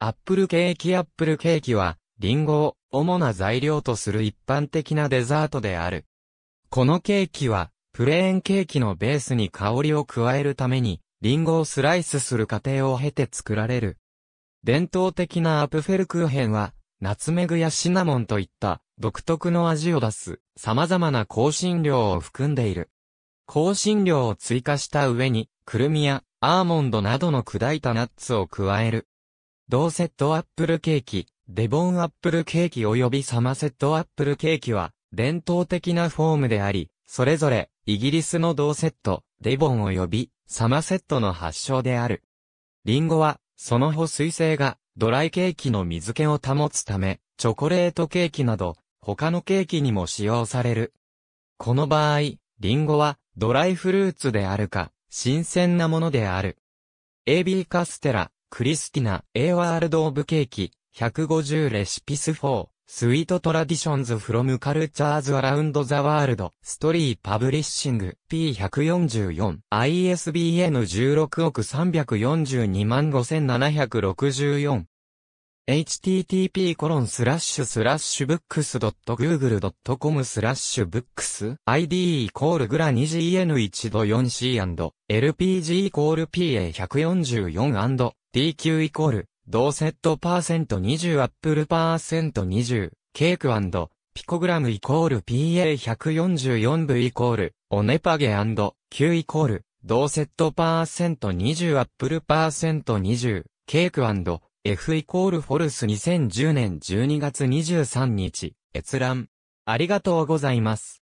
アップルケーキアップルケーキは、リンゴを主な材料とする一般的なデザートである。このケーキは、プレーンケーキのベースに香りを加えるために、リンゴをスライスする過程を経て作られる。伝統的なアプフェルクーヘンは、ナツメグやシナモンといった独特の味を出す様々な香辛料を含んでいる。香辛料を追加した上に、クルミやアーモンドなどの砕いたナッツを加える。同セットアップルケーキ、デボンアップルケーキ及びサマセットアップルケーキは、伝統的なフォームであり、それぞれ、イギリスの同セット、デボン及び、サマセットの発祥である。リンゴは、その保水性が、ドライケーキの水気を保つため、チョコレートケーキなど、他のケーキにも使用される。この場合、リンゴは、ドライフルーツであるか、新鮮なものである。AB カステラ、クリスティナ、A ワールドオブケーキ、150レシピス4、スイートトラディションズフロムカルチャーズアラウンドザワールド、ストリーパブリッシング、P144、ISBN16 億342万5764、http://books.google.com スラッシュ books id イコールグラ 2gn1-4c lpg イコール pa144 dq イコール同セットパーセント20アップルパーセント20ケークピコグラムイコール pa144 部イコールオネパゲ &q イコール同セットパーセント20アップルパーセント20ケーク F イコールフォルス2010年12月23日、閲覧。ありがとうございます。